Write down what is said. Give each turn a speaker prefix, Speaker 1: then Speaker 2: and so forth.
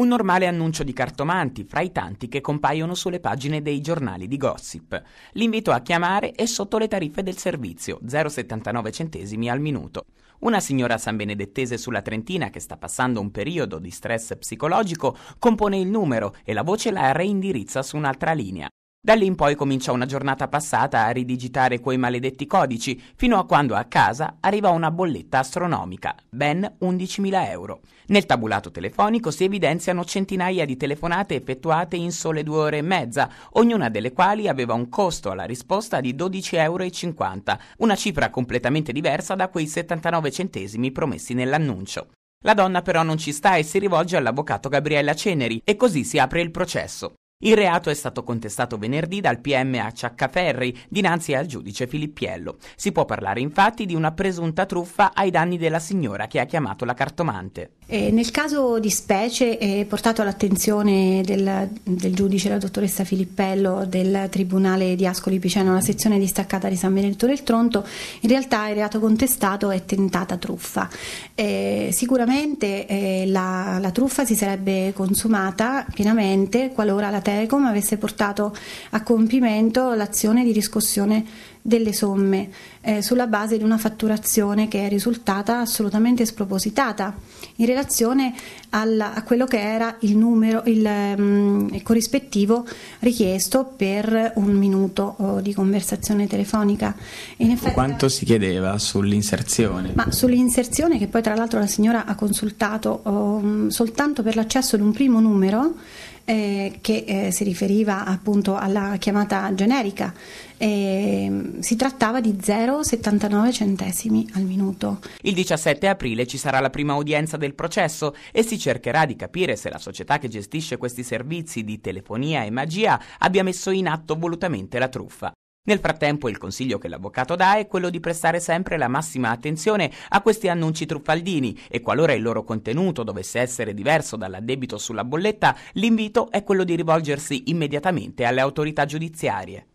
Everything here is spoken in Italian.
Speaker 1: Un normale annuncio di cartomanti, fra i tanti che compaiono sulle pagine dei giornali di gossip. L'invito a chiamare è sotto le tariffe del servizio, 0,79 centesimi al minuto. Una signora sanbenedettese sulla Trentina che sta passando un periodo di stress psicologico compone il numero e la voce la reindirizza su un'altra linea. Da lì in poi comincia una giornata passata a ridigitare quei maledetti codici, fino a quando a casa arriva una bolletta astronomica, ben 11.000 euro. Nel tabulato telefonico si evidenziano centinaia di telefonate effettuate in sole due ore e mezza, ognuna delle quali aveva un costo alla risposta di 12,50 euro, una cifra completamente diversa da quei 79 centesimi promessi nell'annuncio. La donna però non ci sta e si rivolge all'avvocato Gabriella Ceneri e così si apre il processo. Il reato è stato contestato venerdì dal PM a Ciaccaferri dinanzi al giudice Filippiello. Si può parlare infatti di una presunta truffa ai danni della signora che ha chiamato la cartomante. Eh, nel
Speaker 2: caso di specie è portato all'attenzione del, del, giudice, la dottoressa Filippello, del Tribunale di Ascoli Piceno, la sezione distaccata di San Benedetto del Tronto, in realtà il reato contestato è tentata truffa. Eh, sicuramente eh, la, la, truffa si sarebbe consumata pienamente qualora la Telecom avesse portato a compimento l'azione di riscossione delle somme eh, sulla base di una fatturazione che è risultata assolutamente spropositata in relazione alla, a quello che era il numero il, mm, il corrispettivo richiesto per un minuto oh, di conversazione telefonica. Effetti,
Speaker 1: Quanto si chiedeva sull'inserzione?
Speaker 2: Ma sull'inserzione che poi tra l'altro la signora ha consultato oh, mm, soltanto per l'accesso ad un primo numero eh, che eh, si riferiva appunto alla chiamata generica. Eh, si trattava di 0,79 centesimi al minuto.
Speaker 1: Il 17 aprile ci sarà la prima udienza del processo e si cercherà di capire se la società che gestisce questi servizi di telefonia e magia abbia messo in atto volutamente la truffa. Nel frattempo il consiglio che l'avvocato dà è quello di prestare sempre la massima attenzione a questi annunci truffaldini e qualora il loro contenuto dovesse essere diverso dall'addebito sulla bolletta, l'invito è quello di rivolgersi immediatamente alle autorità giudiziarie.